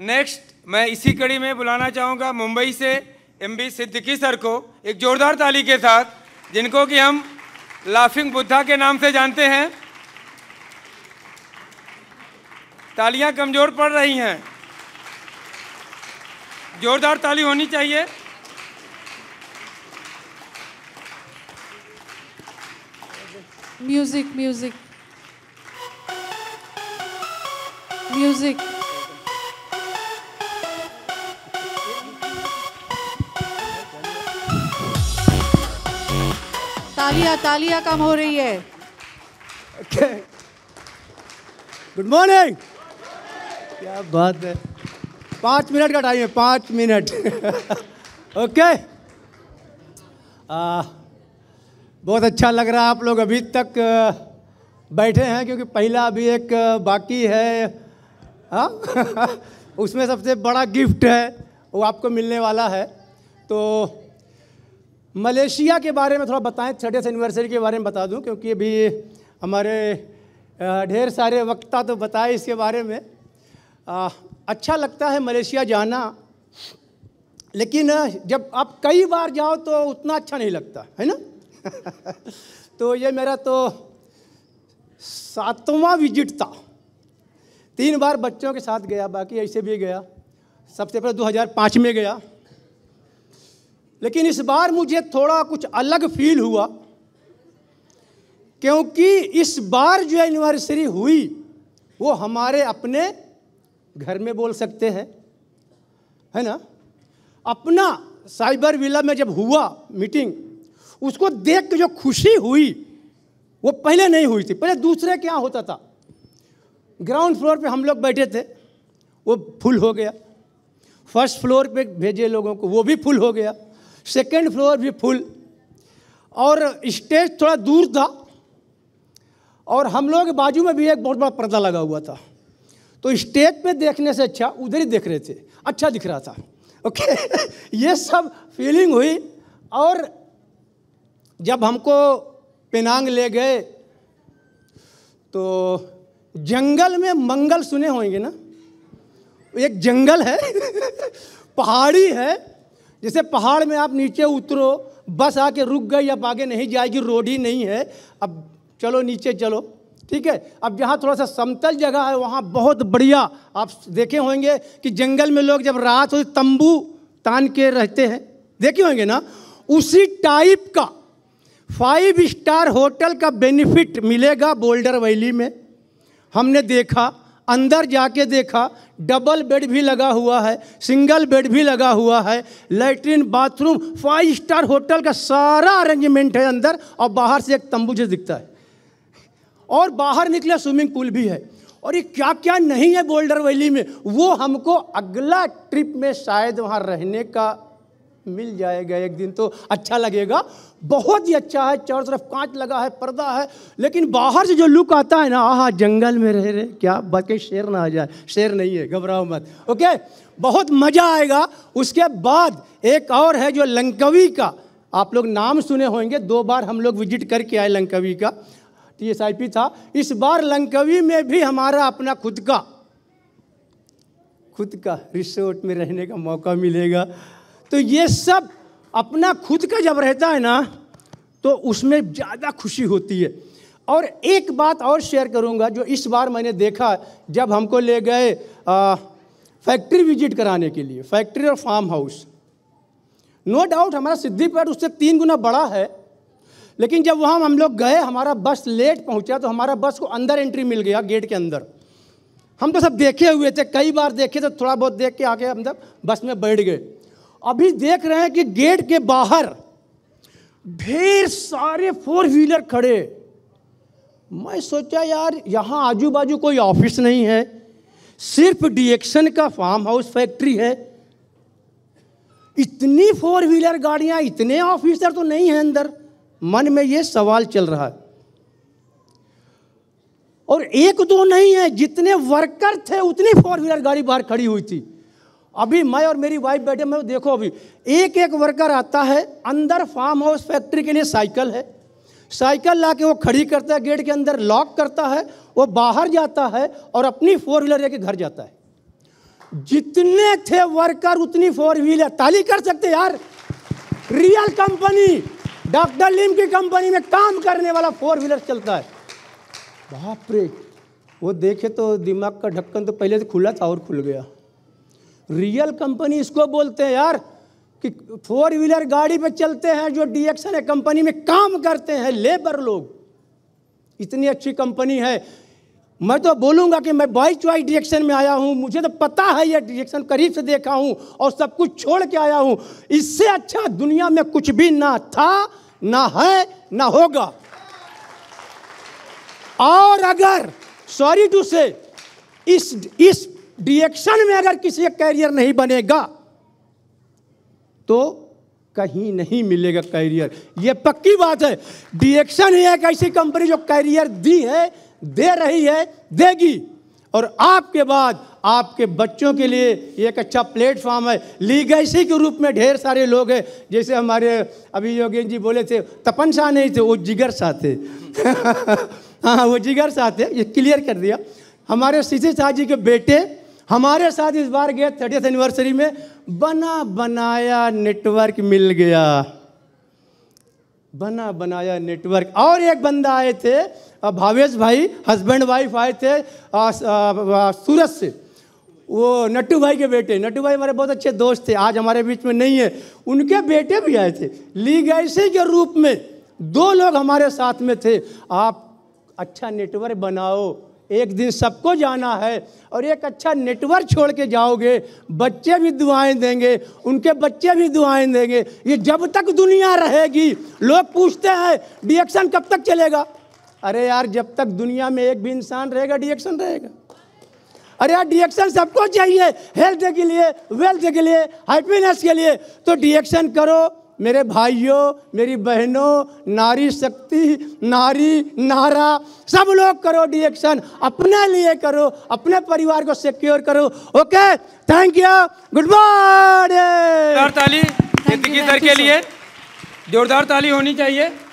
next मैं इसी कड़ी में बुलाना चाहूँगा मुंबई से एम बी सिद्दीकी सर को एक जोरदार ताली के साथ जिनको कि हम लाफिंग बुद्धा के नाम से जानते हैं तालियां कमज़ोर पड़ रही हैं जोरदार ताली होनी चाहिए म्यूजिक म्यूजिक म्यूजिक तालिया तालिया कम हो रही है गुड मॉर्निंग क्या बात है पाँच मिनट का टाइम है पाँच मिनट ओके बहुत अच्छा लग रहा है आप लोग अभी तक बैठे हैं क्योंकि पहला अभी एक बाकी है हाँ उसमें सबसे बड़ा गिफ्ट है वो आपको मिलने वाला है तो मलेशिया के बारे में थोड़ा बताएं छठे एनिवर्सरी के बारे में बता दूं क्योंकि अभी हमारे ढेर सारे वक्ता तो बताए इसके बारे में आ, अच्छा लगता है मलेशिया जाना लेकिन जब आप कई बार जाओ तो उतना अच्छा नहीं लगता है ना तो ये मेरा तो सातवां विजिट था तीन बार बच्चों के साथ गया बाकी ऐसे भी गया सबसे पहले 2005 में गया लेकिन इस बार मुझे थोड़ा कुछ अलग फील हुआ क्योंकि इस बार जो एनिवर्सरी हुई वो हमारे अपने घर में बोल सकते हैं है ना अपना साइबर विला में जब हुआ मीटिंग उसको देख के जो खुशी हुई वो पहले नहीं हुई थी पहले दूसरे क्या होता था ग्राउंड फ्लोर पे हम लोग बैठे थे वो फुल हो गया फर्स्ट फ्लोर पे भेजे लोगों को वो भी फुल हो गया सेकंड फ्लोर भी फुल और स्टेज थोड़ा दूर था और हम लोगों के बाजू में भी एक बहुत बड़ा पर्दा लगा हुआ था तो स्टेज पे देखने से अच्छा उधर ही देख रहे थे अच्छा दिख रहा था ओके ये सब फीलिंग हुई और जब हमको पेनांग ले गए तो जंगल में मंगल सुने होंगे ना एक जंगल है पहाड़ी है जैसे पहाड़ में आप नीचे उतरो बस आके रुक गई अब आगे नहीं जाएगी रोड ही नहीं है अब चलो नीचे चलो ठीक है अब जहाँ थोड़ा सा समतल जगह है वहाँ बहुत बढ़िया आप देखे होंगे कि जंगल में लोग जब रात हो तंबू तान के रहते हैं देखे होंगे ना उसी टाइप का फाइव स्टार होटल का बेनिफिट मिलेगा बोल्डर वैली में हमने देखा अंदर जाके देखा डबल बेड भी लगा हुआ है सिंगल बेड भी लगा हुआ है latrine bathroom five star hotel का सारा अरेंजमेंट है अंदर और बाहर से एक तंबू जैसे दिखता है और बाहर निकला स्विमिंग पूल भी है और ये क्या क्या नहीं है बोल्डर वैली में वो हमको अगला ट्रिप में शायद वहाँ रहने का मिल जाएगा एक दिन तो अच्छा लगेगा बहुत ही अच्छा है चारों तरफ कांच लगा है पर्दा है लेकिन बाहर से जो लुक आता है ना आहा जंगल में रह रहे क्या बाकी शेर ना आ जाए शेर नहीं है घबराओ मत ओके बहुत मज़ा आएगा उसके बाद एक और है जो लंकवी का आप लोग नाम सुने होंगे दो बार हम लोग विजिट करके आए लंकवी का टी एस आई पी था इस बार लंकवी में भी हमारा अपना खुद का खुद का रिसोर्ट में रहने का मौका मिलेगा तो ये सब अपना खुद का जब रहता है ना तो उसमें ज़्यादा खुशी होती है और एक बात और शेयर करूँगा जो इस बार मैंने देखा जब हमको ले गए फैक्ट्री विजिट कराने के लिए फैक्ट्री और फार्म हाउस नो डाउट हमारा सिद्धिपेट उससे तीन गुना बड़ा है लेकिन जब वहाँ हम लोग गए हमारा बस लेट पहुँचा तो हमारा बस को अंदर एंट्री मिल गया गेट के अंदर हम तो सब देखे हुए थे कई बार देखे तो थोड़ा बहुत देख के आके हम जब बस में बैठ गए अभी देख रहे हैं कि गेट के बाहर ढेर सारे फोर व्हीलर खड़े मैं सोचा यार यहाँ आजू बाजू कोई ऑफिस नहीं है सिर्फ डीएक्शन का फार्म हाउस फैक्ट्री है इतनी फोर व्हीलर गाड़ियाँ इतने ऑफिसर तो नहीं हैं अंदर मन में ये सवाल चल रहा है और एक दो नहीं है जितने वर्कर थे उतनी फोर व्हीलर गाड़ी बाहर खड़ी हुई थी अभी मैं और मेरी वाइफ बैठे मैं देखो अभी एक एक वर्कर आता है अंदर फार्म हाउस फैक्ट्री के लिए साइकिल है साइकिल ला के वो खड़ी करता है गेट के अंदर लॉक करता है वो बाहर जाता है और अपनी फोर व्हीलर लेके घर जाता है जितने थे वर्कर उतनी फोर व्हीलर ताली कर सकते यार रियल कंपनी डॉक्टर लिम की कंपनी में काम करने वाला फोर व्हीलर चलता है बाप रे वो देखे तो दिमाग का ढक्कन तो पहले से खुला था और खुल गया रियल कंपनी इसको बोलते हैं यार कि फोर व्हीलर गाड़ी पे चलते हैं जो डी है कंपनी में काम करते हैं लेबर लोग इतनी अच्छी कंपनी है मैं तो बोलूंगा कि मैं बॉय चॉइस डिरेक्शन में आया हूं मुझे तो पता है ये डिरेक्शन करीब से देखा हूं और सब कुछ छोड़ के आया हूं इससे अच्छा दुनिया में कुछ भी ना था ना है ना होगा और अगर सॉरी टू से इस इस डिएक्शन में अगर किसी का कैरियर नहीं बनेगा तो कहीं नहीं मिलेगा कैरियर ये पक्की बात है डिएक्शन ही एक ऐसी कंपनी जो कैरियर दी है दे रही है देगी और आपके बाद आपके बच्चों के लिए एक अच्छा प्लेटफॉर्म है लीगेसी के रूप में ढेर सारे लोग हैं जैसे हमारे अभी योगेंद्र जी बोले थे तपन शाह नहीं थे वो जिगर शाह थे हाँ वो जिगर शाह थे ये क्लियर कर दिया हमारे शीशे शाह जी के बेटे हमारे साथ इस बार गए थर्टियथ एनिवर्सरी में बना बनाया नेटवर्क मिल गया बना बनाया नेटवर्क और एक बंदा आए थे भावेश भाई हस्बैंड वाइफ आए थे सूरज से वो नट्टू भाई के बेटे नट्टू भाई हमारे बहुत अच्छे दोस्त थे आज हमारे बीच में नहीं है उनके बेटे भी आए थे ली गैसे के रूप में दो लोग हमारे साथ में थे आप अच्छा नेटवर्क बनाओ एक दिन सबको जाना है और एक अच्छा नेटवर्क छोड़ के जाओगे बच्चे भी दुआएं देंगे उनके बच्चे भी दुआएं देंगे ये जब तक दुनिया रहेगी लोग पूछते हैं डिएक्शन कब तक चलेगा अरे यार जब तक दुनिया में एक भी इंसान रहेगा डिएक्शन रहेगा अरे यार डिएक्शन सबको चाहिए हेल्थ के लिए वेल्थ के लिए हैप्पीनेस के लिए तो डिएक्शन करो मेरे भाइयों मेरी बहनों नारी शक्ति नारी नारा सब लोग करो डिएक्शन अपने लिए करो अपने परिवार को सिक्योर करो okay thank you good morning ताली दर के लिए जोरदार ताली होनी चाहिए